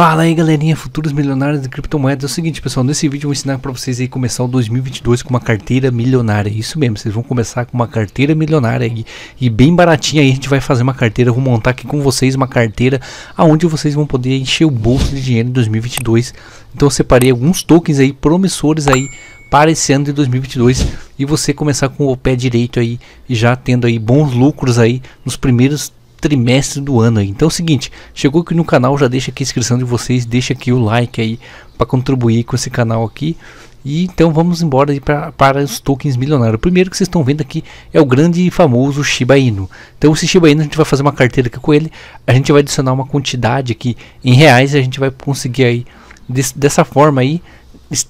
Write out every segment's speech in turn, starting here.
Fala aí galerinha, futuros milionários de criptomoedas. É o seguinte pessoal, nesse vídeo eu vou ensinar para vocês aí começar o 2022 com uma carteira milionária. Isso mesmo, vocês vão começar com uma carteira milionária aí, e bem baratinha aí a gente vai fazer uma carteira, eu vou montar aqui com vocês uma carteira aonde vocês vão poder encher o bolso de dinheiro em 2022. Então eu separei alguns tokens aí promissores aí para esse ano de 2022 e você começar com o pé direito aí já tendo aí bons lucros aí nos primeiros trimestre do ano aí. Então é o seguinte, chegou aqui no canal, já deixa aqui a inscrição de vocês, deixa aqui o like aí para contribuir com esse canal aqui. E então vamos embora aí pra, para os tokens milionários. O primeiro que vocês estão vendo aqui é o grande e famoso Shiba Inu. Então esse Shiba Inu a gente vai fazer uma carteira aqui com ele, a gente vai adicionar uma quantidade aqui em reais e a gente vai conseguir aí dessa forma aí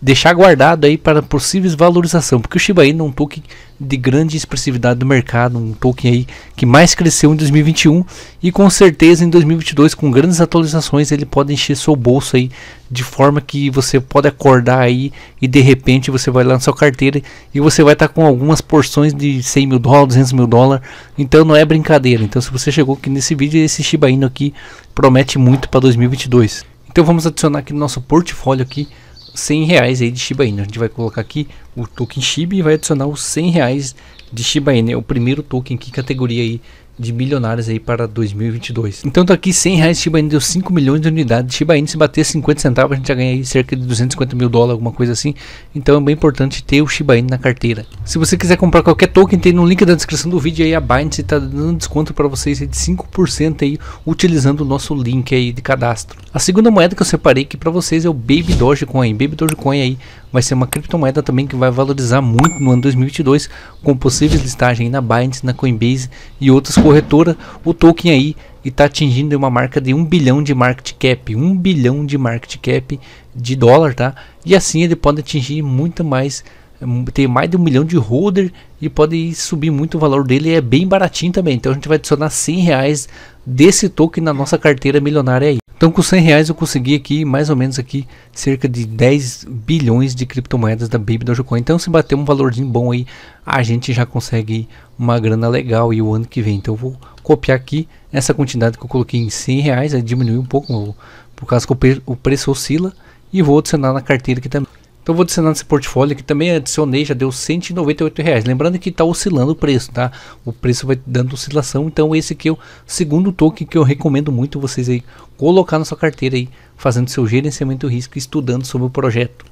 deixar guardado aí para possíveis valorização, porque o Shiba Inu é um token de grande expressividade do mercado, um token aí que mais cresceu em 2021 e com certeza em 2022 com grandes atualizações ele pode encher seu bolso aí de forma que você pode acordar aí e de repente você vai lá na sua carteira e você vai estar tá com algumas porções de 100 mil dólares, 200 mil dólares, então não é brincadeira. Então se você chegou aqui nesse vídeo esse Shiba Inu aqui promete muito para 2022. Então vamos adicionar aqui no nosso portfólio aqui 100 reais aí de Shiba Inu. A gente vai colocar aqui o token Shiba e vai adicionar os 100 reais de Shiba Inu. É o primeiro token, que categoria aí de milionários aí para 2022. Então tá aqui 100 reais Shiba Inu deu 5 milhões de unidades. Shiba Inu se bater 50 centavos a gente já ganha aí cerca de 250 mil dólares, alguma coisa assim. Então é bem importante ter o Shiba Inu na carteira. Se você quiser comprar qualquer token, tem no link da descrição do vídeo aí a Binance está dando desconto para vocês de 5% aí utilizando o nosso link aí de cadastro. A segunda moeda que eu separei aqui para vocês é o Baby Dogecoin. Baby Dogecoin aí vai ser uma criptomoeda também que vai valorizar muito no ano 2022, com possíveis listagens na Binance, na Coinbase e outras corretoras. O token aí está atingindo uma marca de 1 bilhão de market cap, 1 bilhão de market cap de dólar, tá? E assim ele pode atingir muito mais hum, tem mais de um milhão de holder e pode subir muito o valor dele é bem baratinho também. Então a gente vai adicionar 100 reais desse token na nossa carteira milionária aí. Então com 100 reais eu consegui aqui, mais ou menos aqui, cerca de 10 bilhões de criptomoedas da Baby Dogecoin. Então se bater um valorzinho bom aí, a gente já consegue uma grana legal e o ano que vem. Então eu vou copiar aqui essa quantidade que eu coloquei em 100 reais, aí diminui um pouco, por causa que o, o preço oscila. E vou adicionar na carteira aqui também. Então vou adicionando esse portfólio que também adicionei, já deu 198 reais. Lembrando que está oscilando o preço, tá? O preço vai dando oscilação, então esse aqui é o segundo token que eu recomendo muito vocês aí colocar na sua carteira aí, fazendo seu gerenciamento de risco, estudando sobre o projeto.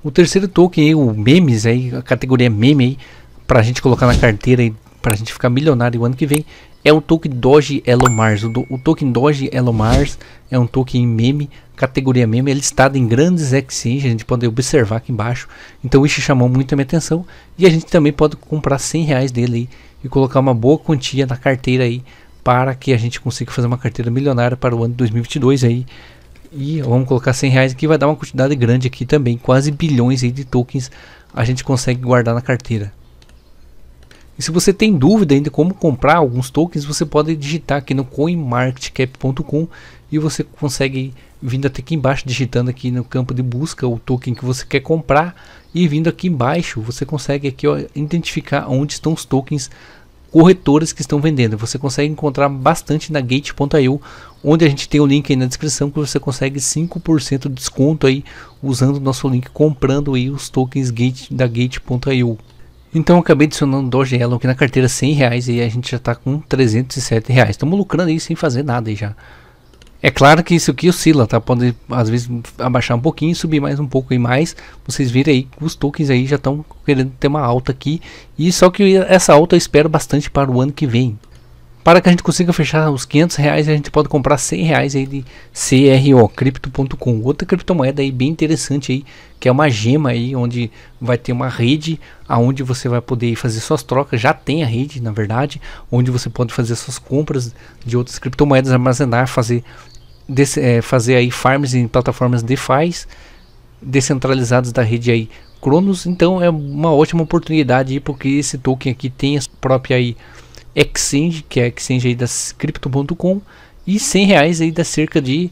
O terceiro token aí, o memes aí, a categoria meme aí, para a gente colocar na carteira aí, para a gente ficar milionário o ano que vem, é o token Doge Elomars. O, do, o token Doge Elomars é um token meme, categoria meme, ele está em grandes exchanges, a gente pode observar aqui embaixo. Então isso chamou muito a minha atenção e a gente também pode comprar 100 reais dele aí e colocar uma boa quantia na carteira aí para que a gente consiga fazer uma carteira milionária para o ano 2022 aí. E vamos colocar 100 reais aqui, vai dar uma quantidade grande aqui também, quase bilhões aí de tokens a gente consegue guardar na carteira. E se você tem dúvida ainda como comprar alguns tokens, você pode digitar aqui no coinmarketcap.com e você consegue vindo até aqui embaixo digitando aqui no campo de busca o token que você quer comprar e vindo aqui embaixo você consegue aqui ó, identificar onde estão os tokens corretoras que estão vendendo. Você consegue encontrar bastante na gate.io, onde a gente tem o link aí na descrição que você consegue 5% de desconto aí usando o nosso link comprando aí os tokens gate da gate.io. Então eu acabei adicionando Doge Elon aqui na carteira 100 reais e a gente já está com 307 reais. Estamos lucrando aí sem fazer nada aí já. É claro que isso aqui oscila, tá? Pode às vezes abaixar um pouquinho, subir mais um pouco e mais. Vocês viram aí, os tokens aí já estão querendo ter uma alta aqui. E só que essa alta eu espero bastante para o ano que vem para que a gente consiga fechar os 500 reais, a gente pode comprar 100 reais aí de CRO, Crypto.com. Outra criptomoeda aí bem interessante aí, que é uma gema aí, onde vai ter uma rede aonde você vai poder fazer suas trocas. Já tem a rede, na verdade, onde você pode fazer suas compras de outras criptomoedas, armazenar, fazer, desse, é, fazer aí farms em plataformas DeFi descentralizadas da rede aí Cronos. Então é uma ótima oportunidade aí, porque esse token aqui tem a própria aí Exchange, que é a exchange aí da Crypto.com, e 100 reais aí dá cerca de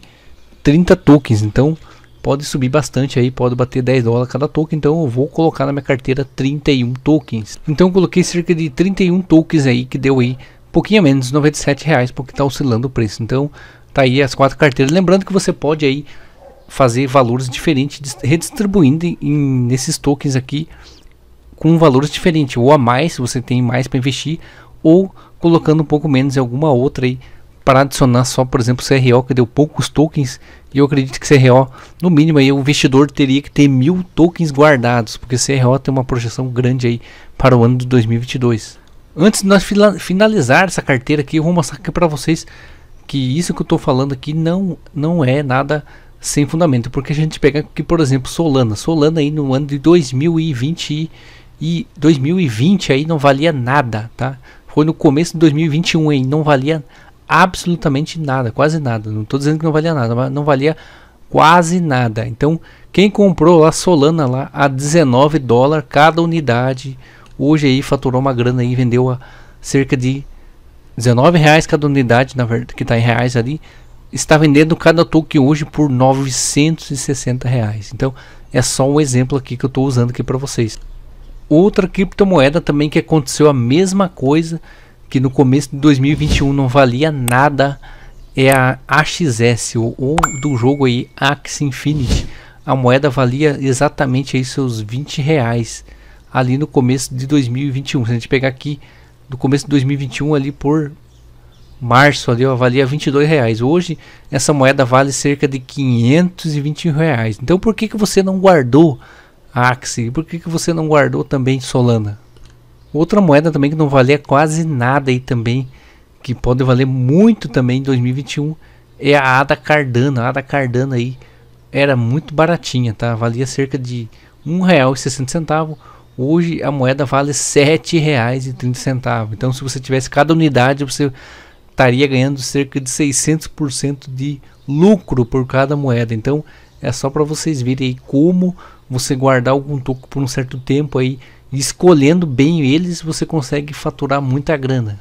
30 tokens. Então pode subir bastante aí, pode bater 10 dólares cada token. Então eu vou colocar na minha carteira 31 tokens. Então eu coloquei cerca de 31 tokens aí, que deu aí pouquinho menos, 97 reais, porque está oscilando o preço. Então tá aí as quatro carteiras. Lembrando que você pode aí fazer valores diferentes, redistribuindo em, nesses tokens aqui com valores diferentes, ou a mais, se você tem mais para investir, ou colocando um pouco menos em alguma outra aí para adicionar só, por exemplo, CRO que deu poucos tokens e eu acredito que CRO no mínimo aí o investidor teria que ter mil tokens guardados porque CRO tem uma projeção grande aí para o ano de 2022. Antes de nós finalizar essa carteira aqui, eu vou mostrar aqui para vocês que isso que eu estou falando aqui não não é nada sem fundamento, porque a gente pega que por exemplo Solana, Solana aí no ano de 2020 e 2020 aí não valia nada, tá? Foi no começo de 2021 e não valia absolutamente nada, quase nada. Não estou dizendo que não valia nada, mas não valia quase nada. Então, quem comprou lá Solana lá a 19 dólares cada unidade, hoje aí faturou uma grana e vendeu a cerca de 19 reais cada unidade, na verdade, que está em reais ali, está vendendo cada token hoje por 960 reais. Então, é só um exemplo aqui que eu estou usando aqui para vocês outra criptomoeda também que aconteceu a mesma coisa, que no começo de 2021 não valia nada, é a AXS, ou, ou do jogo aí Axie Infinity. A moeda valia exatamente aí seus 20 reais ali no começo de 2021. Se a gente pegar aqui do começo de 2021 ali por março ali ó, valia 22 reais. Hoje essa moeda vale cerca de 520 reais. Então por que que você não guardou Axie. Por que, que você não guardou também Solana? Outra moeda também que não valia quase nada e também que pode valer muito também em 2021 é a ADA Cardano. A ADA Cardano aí era muito baratinha, tá? Valia cerca de R$ 1,60. Hoje a moeda vale R$ 7,30. Então se você tivesse cada unidade, você estaria ganhando cerca de 600% de lucro por cada moeda. Então é só para vocês verem como você guardar algum toco por um certo tempo aí, escolhendo bem eles, você consegue faturar muita grana.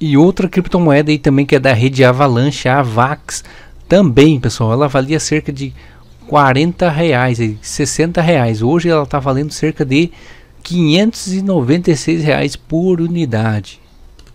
E outra criptomoeda aí também que é da rede Avalanche, a Avax, também, pessoal, ela valia cerca de 40 reais, 60 reais. Hoje ela está valendo cerca de 596 reais por unidade.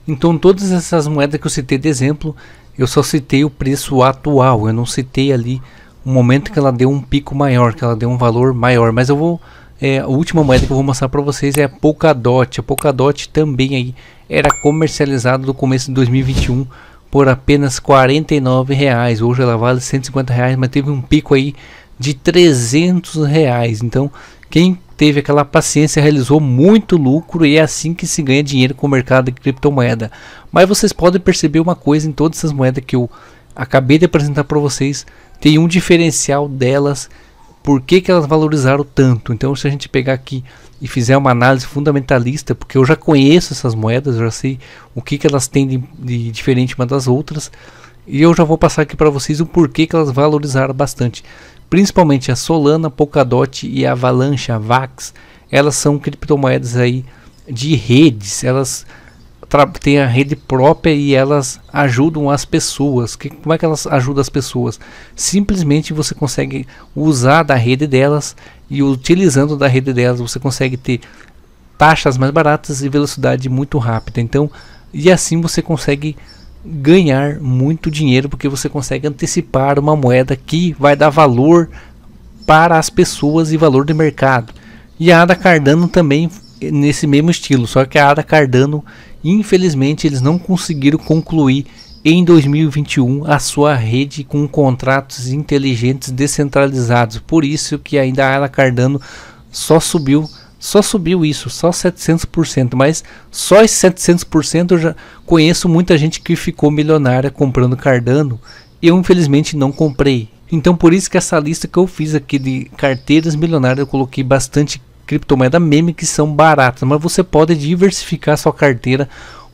Então todas essas moedas que eu citei de exemplo, eu só citei o preço atual, eu não citei ali um momento que ela deu um pico maior, que ela deu um valor maior. Mas eu vou. É, a última moeda que eu vou mostrar para vocês é a Polkadot. A Polkadot também aí era comercializada no começo de 2021 por apenas 49 reais. Hoje ela vale 150 reais, mas teve um pico aí de 300 reais. Então quem teve aquela paciência realizou muito lucro e é assim que se ganha dinheiro com o mercado de criptomoeda. Mas vocês podem perceber uma coisa em todas essas moedas que eu acabei de apresentar para vocês tem um diferencial delas, por que, que elas valorizaram tanto. Então, se a gente pegar aqui e fizer uma análise fundamentalista, porque eu já conheço essas moedas, eu já sei o que, que elas têm de, de diferente uma das outras, e eu já vou passar aqui para vocês o porquê que elas valorizaram bastante. Principalmente a Solana, Polkadot e a Avalanche, a Vax, elas são criptomoedas aí de redes, elas têm a rede própria e elas ajudam as pessoas. Que, como é que elas ajudam as pessoas? Simplesmente você consegue usar da rede delas e utilizando da rede delas você consegue ter taxas mais baratas e velocidade muito rápida. Então, e assim você consegue ganhar muito dinheiro porque você consegue antecipar uma moeda que vai dar valor para as pessoas e valor de mercado. E a ADA Cardano também nesse mesmo estilo, só que a ADA Cardano Infelizmente, eles não conseguiram concluir em 2021 a sua rede com contratos inteligentes descentralizados. Por isso que ainda a Ayla Cardano só subiu, só subiu isso, só 700%, mas só esse 700% eu já conheço muita gente que ficou milionária comprando Cardano. Eu infelizmente não comprei. Então por isso que essa lista que eu fiz aqui de carteiras milionárias eu coloquei bastante criptomoeda meme que são baratas, mas você pode diversificar sua carteira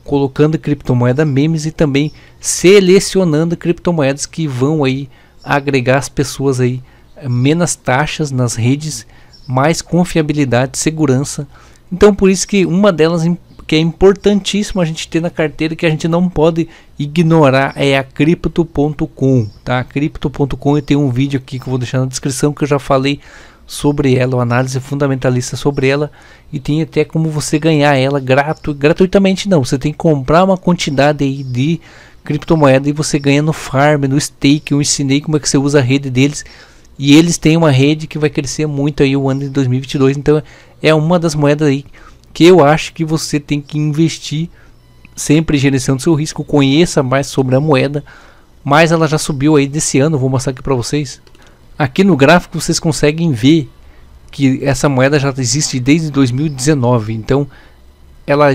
colocando criptomoeda memes e também selecionando criptomoedas que vão aí agregar as pessoas aí menos taxas nas redes, mais confiabilidade, segurança. Então por isso que uma delas que é importantíssimo a gente ter na carteira que a gente não pode ignorar é a cripto.com, tá? Cripto.com eu tenho um vídeo aqui que eu vou deixar na descrição que eu já falei sobre ela, uma análise fundamentalista sobre ela e tem até como você ganhar ela gratu, gratuitamente não, você tem que comprar uma quantidade aí de criptomoeda e você ganha no farm, no stake, eu ensinei como é que você usa a rede deles e eles têm uma rede que vai crescer muito aí o ano de 2022, então é uma das moedas aí que eu acho que você tem que investir sempre gerenciando seu risco, conheça mais sobre a moeda, mas ela já subiu aí desse ano, vou mostrar aqui para vocês. Aqui no gráfico vocês conseguem ver que essa moeda já existe desde 2019, então ela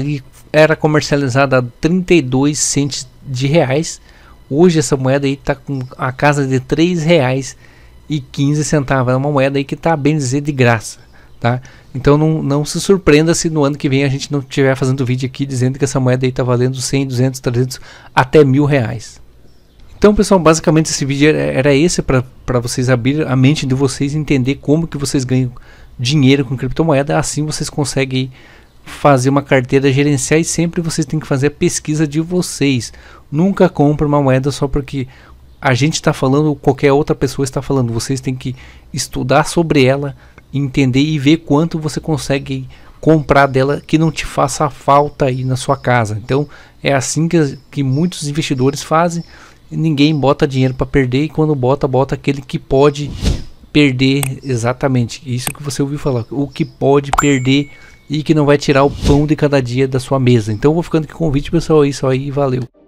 era comercializada a 32 centes de reais. Hoje essa moeda aí está com a casa de 3 reais e 15 centavos. É uma moeda aí que está bem dizer de graça, tá? Então não, não se surpreenda se no ano que vem a gente não estiver fazendo vídeo aqui dizendo que essa moeda aí está valendo 100, 200, 300 até mil reais. Então, pessoal, basicamente esse vídeo era, esse para vocês abrir a mente de vocês entender como que vocês ganham dinheiro com criptomoeda. Assim vocês conseguem fazer uma carteira gerenciar e sempre vocês têm que fazer a pesquisa de vocês. Nunca compre uma moeda só porque a gente está falando ou qualquer outra pessoa está falando. Vocês têm que estudar sobre ela, entender e ver quanto você consegue comprar dela que não te faça falta aí na sua casa. Então é assim que, que muitos investidores fazem ninguém bota dinheiro para perder e quando bota, bota aquele que pode perder exatamente. Isso que você ouviu falar, o que pode perder e que não vai tirar o pão de cada dia da sua mesa. Então vou ficando com o convite, pessoal, é isso aí, valeu.